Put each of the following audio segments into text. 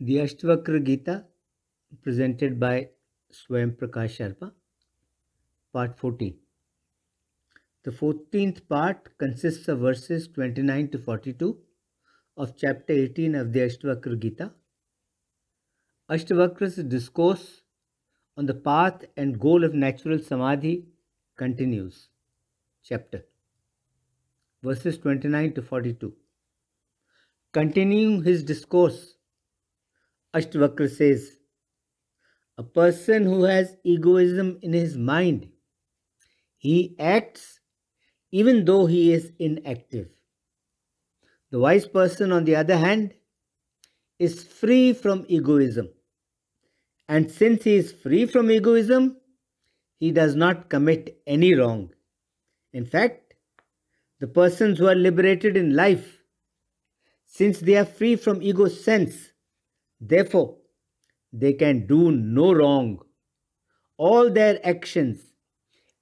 The Ashtavakra Gita, presented by Swayam Prakash Sharma, Part 14. The 14th part consists of verses 29 to 42 of Chapter 18 of the Ashtavakra Gita. Ashtavakra's discourse on the path and goal of natural samadhi continues. Chapter verses 29 to 42. Continuing his discourse, Ashtavakra says. A person who has egoism in his mind, he acts even though he is inactive. The wise person, on the other hand, is free from egoism. And since he is free from egoism, he does not commit any wrong. In fact, the persons who are liberated in life, since they are free from ego sense, Therefore, they can do no wrong. All their actions,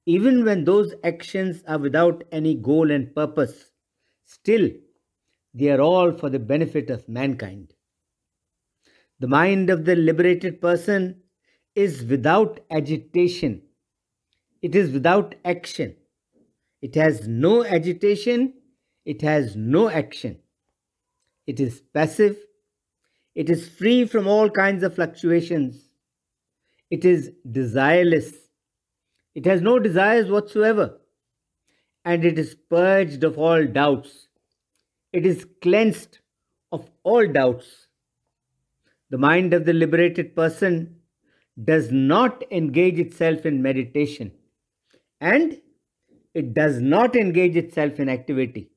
even when those actions are without any goal and purpose, still they are all for the benefit of mankind. The mind of the liberated person is without agitation. It is without action. It has no agitation. It has no action. It is passive it is free from all kinds of fluctuations. It is desireless. It has no desires whatsoever. And it is purged of all doubts. It is cleansed of all doubts. The mind of the liberated person does not engage itself in meditation and it does not engage itself in activity,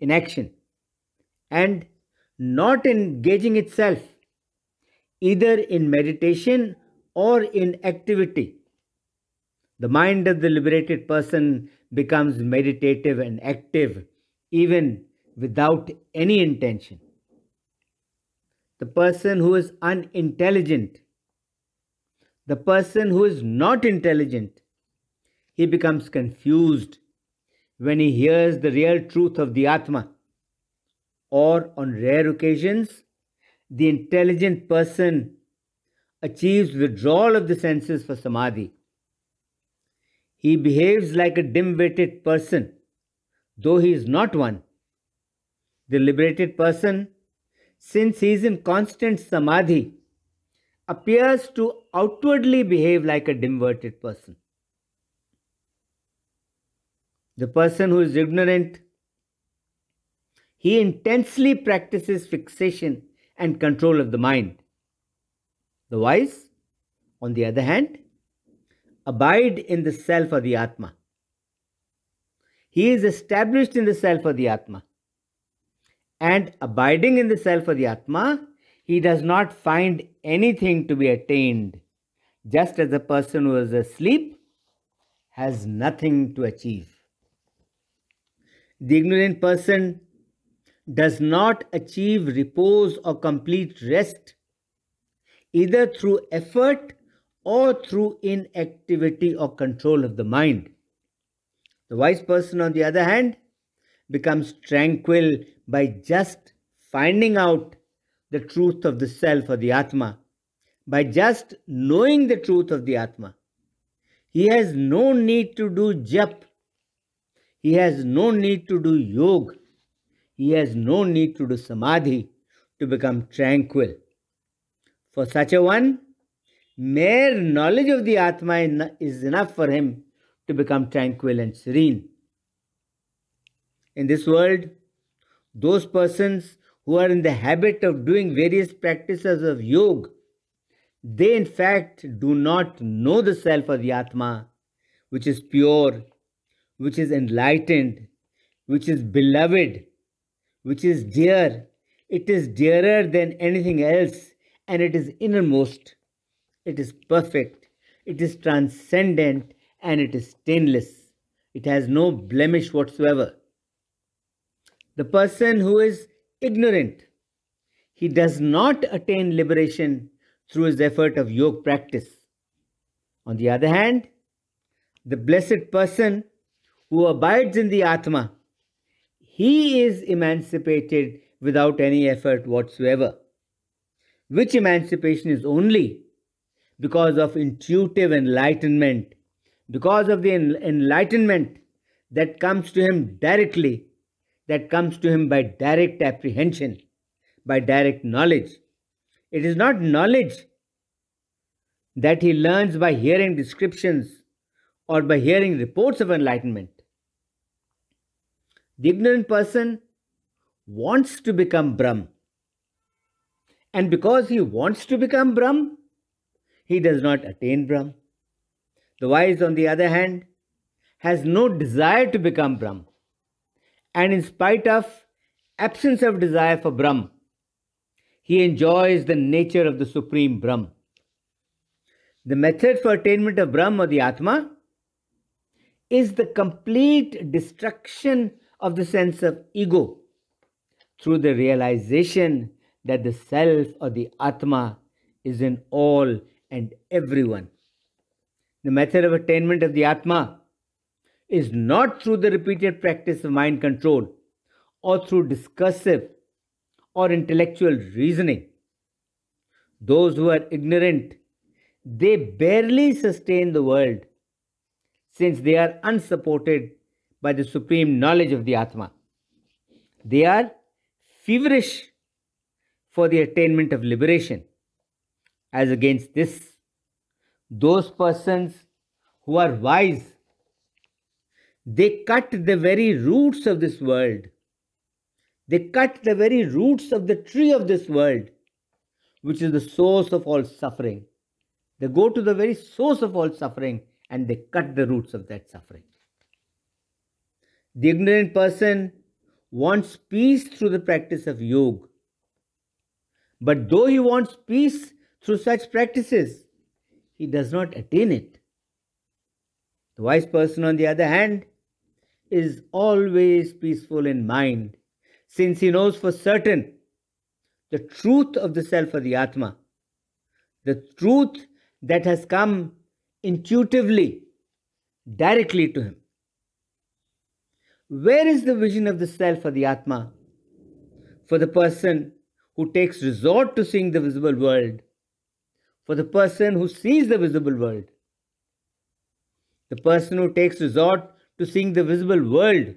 in action, and not engaging itself either in meditation or in activity. The mind of the liberated person becomes meditative and active even without any intention. The person who is unintelligent, the person who is not intelligent, he becomes confused when he hears the real truth of the Atma or on rare occasions, the intelligent person achieves withdrawal of the senses for samadhi. He behaves like a dim witted person, though he is not one. The liberated person, since he is in constant samadhi, appears to outwardly behave like a dim witted person. The person who is ignorant he intensely practices fixation and control of the mind. The wise, on the other hand, abide in the self or the Atma. He is established in the self or the Atma. And abiding in the self or the Atma, he does not find anything to be attained, just as a person who is asleep has nothing to achieve. The ignorant person does not achieve repose or complete rest, either through effort or through inactivity or control of the mind. The wise person, on the other hand, becomes tranquil by just finding out the truth of the self or the Atma, by just knowing the truth of the Atma. He has no need to do jap. He has no need to do yoga he has no need to do samadhi to become tranquil. For such a one, mere knowledge of the Atma is enough for him to become tranquil and serene. In this world, those persons who are in the habit of doing various practices of yoga, they in fact do not know the self or the Atma, which is pure, which is enlightened, which is beloved, which is dear. It is dearer than anything else, and it is innermost. It is perfect. It is transcendent, and it is stainless. It has no blemish whatsoever. The person who is ignorant, he does not attain liberation through his effort of yoga practice. On the other hand, the blessed person who abides in the Atma, he is emancipated without any effort whatsoever. Which emancipation is only because of intuitive enlightenment, because of the en enlightenment that comes to him directly, that comes to him by direct apprehension, by direct knowledge. It is not knowledge that he learns by hearing descriptions or by hearing reports of enlightenment. The ignorant person wants to become Brahm. And because he wants to become Brahm, he does not attain Brahm. The wise, on the other hand, has no desire to become Brahm. And in spite of absence of desire for Brahm, he enjoys the nature of the Supreme Brahm. The method for attainment of Brahm or the Atma is the complete destruction of the sense of ego through the realization that the self or the Atma is in all and everyone. The method of attainment of the Atma is not through the repeated practice of mind control or through discursive or intellectual reasoning. Those who are ignorant, they barely sustain the world since they are unsupported by the supreme knowledge of the Atma. They are feverish for the attainment of liberation. As against this, those persons who are wise, they cut the very roots of this world. They cut the very roots of the tree of this world, which is the source of all suffering. They go to the very source of all suffering and they cut the roots of that suffering. The ignorant person wants peace through the practice of yoga. But though he wants peace through such practices, he does not attain it. The wise person, on the other hand, is always peaceful in mind, since he knows for certain the truth of the self or the Atma, the truth that has come intuitively, directly to him. Where is the vision of the self or the Atma? For the person who takes resort to seeing the visible world, for the person who sees the visible world, the person who takes resort to seeing the visible world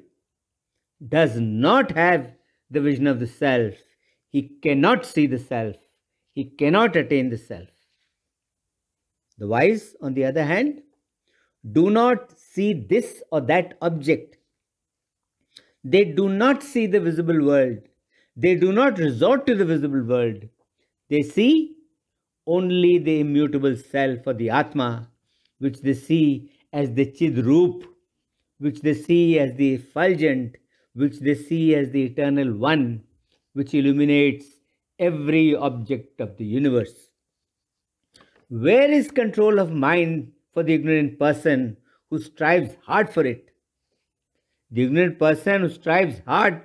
does not have the vision of the self. He cannot see the self. He cannot attain the self. The wise, on the other hand, do not see this or that object they do not see the visible world. They do not resort to the visible world. They see only the immutable self or the Atma, which they see as the Chidroop, which they see as the effulgent, which they see as the eternal one, which illuminates every object of the universe. Where is control of mind for the ignorant person who strives hard for it? The ignorant person who strives hard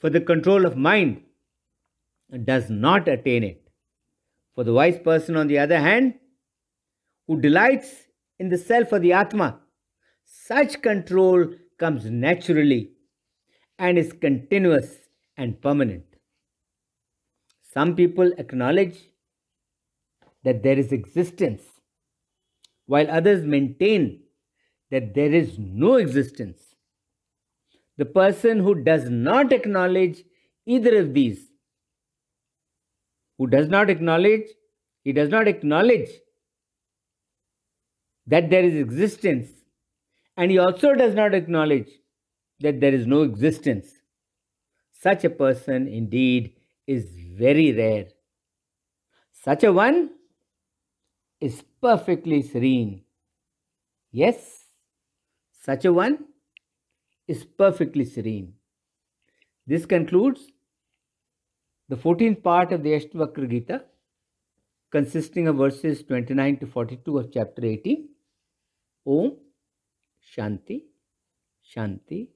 for the control of mind does not attain it. For the wise person, on the other hand, who delights in the self or the Atma, such control comes naturally and is continuous and permanent. Some people acknowledge that there is existence, while others maintain that there is no existence. The person who does not acknowledge either of these, who does not acknowledge, he does not acknowledge that there is existence, and he also does not acknowledge that there is no existence. Such a person indeed is very rare. Such a one is perfectly serene. Yes, such a one is perfectly serene. This concludes the 14th part of the Ashtavakra Gita, consisting of verses 29 to 42 of chapter 18. Om Shanti, Shanti,